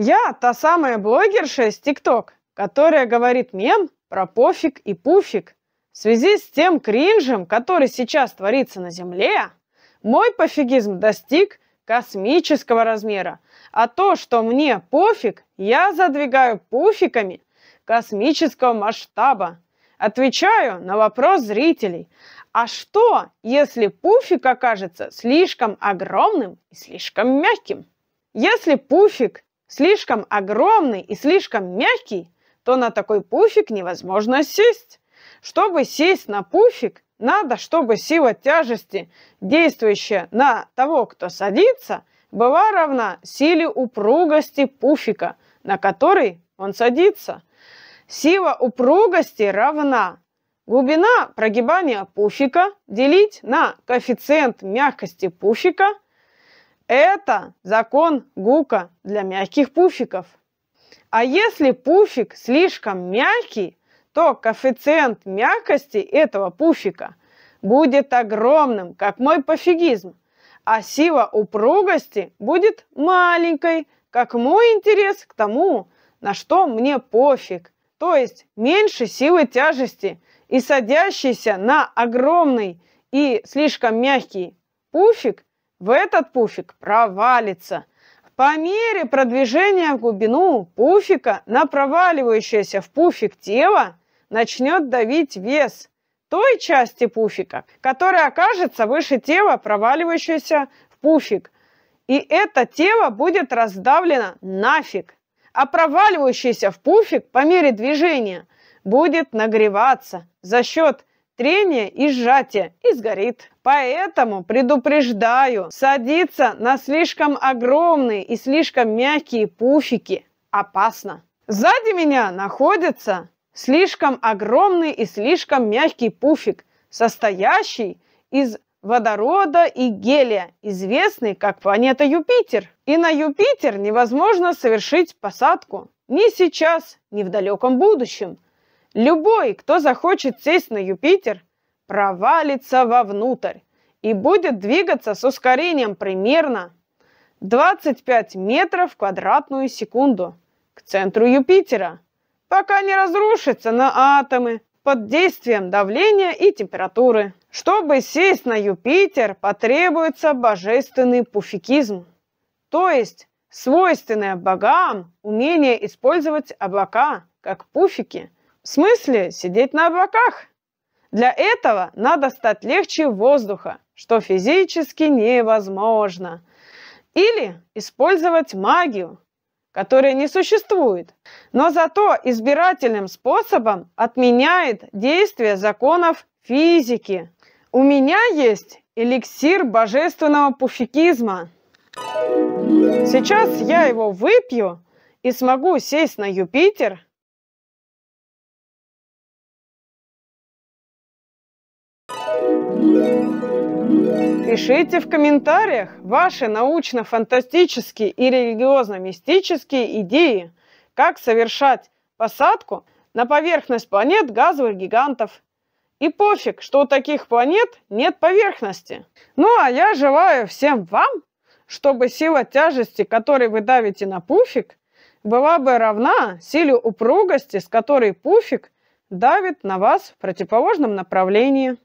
Я та самая блогерша из ТикТок, которая говорит мем про пофиг и пуфик. В связи с тем кринжем, который сейчас творится на Земле, мой пофигизм достиг космического размера. А то, что мне пофиг, я задвигаю пуфиками космического масштаба. Отвечаю на вопрос зрителей. А что, если пуфик окажется слишком огромным и слишком мягким? Если пуфик слишком огромный и слишком мягкий, то на такой пуфик невозможно сесть. Чтобы сесть на пуфик, надо, чтобы сила тяжести, действующая на того, кто садится, была равна силе упругости пуфика, на который он садится. Сила упругости равна глубина прогибания пуфика делить на коэффициент мягкости пуфика – это закон Гука для мягких пуфиков. А если пуфик слишком мягкий, то коэффициент мягкости этого пуфика будет огромным, как мой пофигизм, а сила упругости будет маленькой, как мой интерес к тому, на что мне пофиг, то есть меньше силы тяжести и садящийся на огромный и слишком мягкий пуфик в этот пуфик провалится. По мере продвижения в глубину пуфика на проваливающееся в пуфик тело начнет давить вес той части пуфика, которая окажется выше тела, проваливающегося в пуфик. И это тело будет раздавлено нафиг. А проваливающийся в пуфик по мере движения будет нагреваться за счет трение и сжатие, и сгорит. Поэтому предупреждаю, садиться на слишком огромные и слишком мягкие пуфики опасно. Сзади меня находится слишком огромный и слишком мягкий пуфик, состоящий из водорода и гелия, известный как планета Юпитер. И на Юпитер невозможно совершить посадку ни сейчас, ни в далеком будущем – Любой, кто захочет сесть на Юпитер, провалится вовнутрь и будет двигаться с ускорением примерно 25 метров в квадратную секунду к центру Юпитера, пока не разрушится на атомы под действием давления и температуры. Чтобы сесть на Юпитер, потребуется божественный пуфикизм, то есть свойственное богам умение использовать облака как пуфики – в смысле сидеть на облаках? Для этого надо стать легче воздуха, что физически невозможно. Или использовать магию, которая не существует, но зато избирательным способом отменяет действие законов физики. У меня есть эликсир божественного пуфикизма. Сейчас я его выпью и смогу сесть на Юпитер – Пишите в комментариях ваши научно-фантастические и религиозно-мистические идеи, как совершать посадку на поверхность планет газовых гигантов. И пофиг, что у таких планет нет поверхности. Ну а я желаю всем вам, чтобы сила тяжести, которой вы давите на пуфик, была бы равна силе упругости, с которой пуфик давит на вас в противоположном направлении.